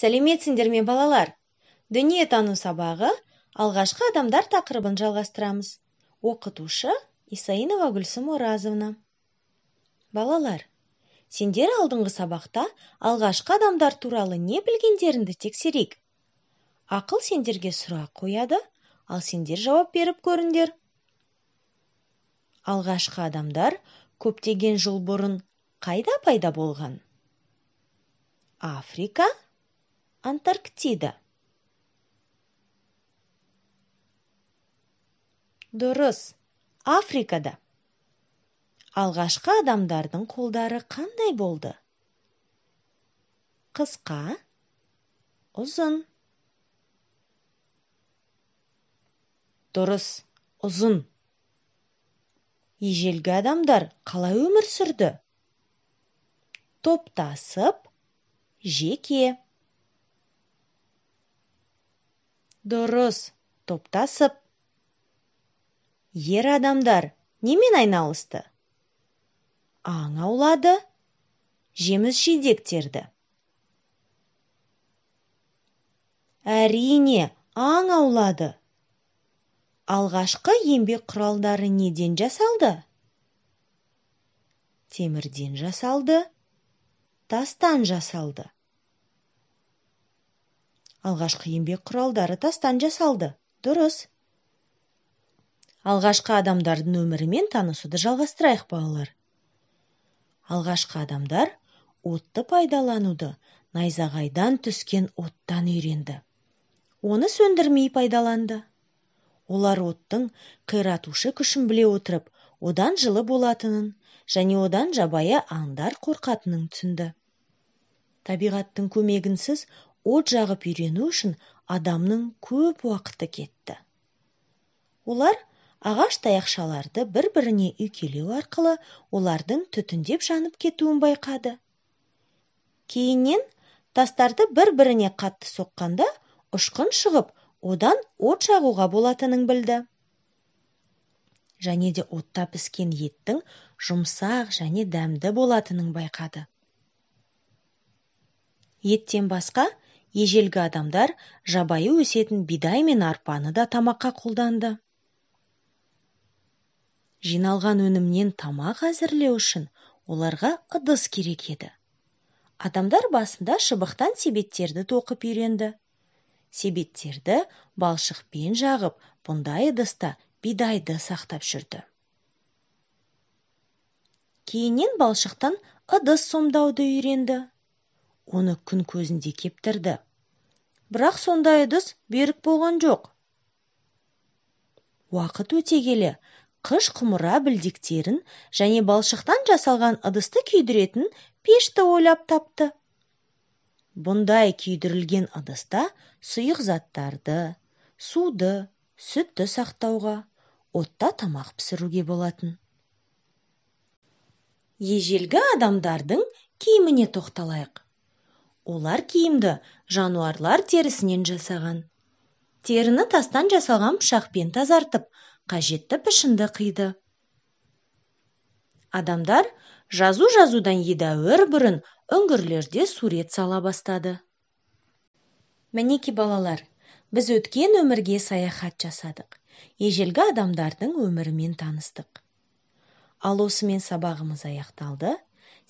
сәлеметсіңдер ме балалар дүниетану сабағы алғашқы адамдар тақырыбын жалғастырамыз оқытушы исаинова гүлсім оразовна балалар сендер алдыңғы сабақта алғашқы адамдар туралы не білгендеріңді тексерейік ақыл сендерге сұрақ қояды ал сендер жауап беріп көріңдер алғашқы адамдар көптеген жыл бұрын қайда пайда болған африка антарктида дұрыс африкада алғашқы адамдардың қолдары қандай болды қысқа ұзын дұрыс ұзын ежелгі адамдар қалай өмір сүрді топтасып жеке дұрыс топтасып ер адамдар немен айналысты аң аулады жеміс жидек әрине аң аулады алғашқы еңбек құралдары неден жасалды темірден жасалды тастан жасалды алғашқы еңбек құралдары тастан жасалды дұрыс алғашқы адамдардың өмірімен танысуды жалғастырайық балалар алғашқы адамдар отты пайдалануды найзағайдан түскен оттан үйренді оны сөндірмей пайдаланды олар оттың қиратушы күшін біле отырып одан жылы болатынын және одан жабайы аңдар қорқатынын түсінді табиғаттың көмегінсіз от жағып үйрену үшін адамның көп уақыты кетті олар ағаш таяқшаларды бір біріне үйкелеу арқылы олардың түтіндеп жанып кетуін байқады кейіннен тастарды бір біріне қатты соққанда ұшқын шығып одан от жағуға болатынын білді және де отта піскен еттің жұмсақ және дәмді болатынын байқады еттен басқа ежелгі адамдар жабайы өсетін бидай мен арпаны да тамаққа қолданды жиналған өнімнен тамақ әзірлеу үшін оларға ыдыс керек еді адамдар басында шыбықтан себеттерді тоқып үйренді себеттерді балшықпен жағып бұндай ыдыста бидайды сақтап жүрді кейіннен балшықтан ыдыс сомдауды үйренді оны күн көзінде кептірді бірақ сондай ыдыс берік болған жоқ уақыт өте келе қыш құмыра білдектерін және балшықтан жасалған ыдысты күйдіретін пешті ойлап тапты бұндай күйдірілген ыдыста сұйық заттарды суды сүтті сақтауға отта тамақ пісіруге болатын ежелгі адамдардың киіміне тоқталайық олар киімді жануарлар терісінен жасаған теріні тастан жасалған пышақпен тазартып қажетті пішінді қиды адамдар жазу жазудан едәуір бұрын үңгірлерде сурет сала бастады мінеки балалар біз өткен өмірге саяхат жасадық ежелгі адамдардың өмірімен таныстық ал осымен сабағымыз аяқталды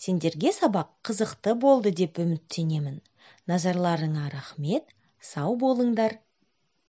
сендерге сабақ қызықты болды деп үміттенемін назарларыңа рахмет сау болыңдар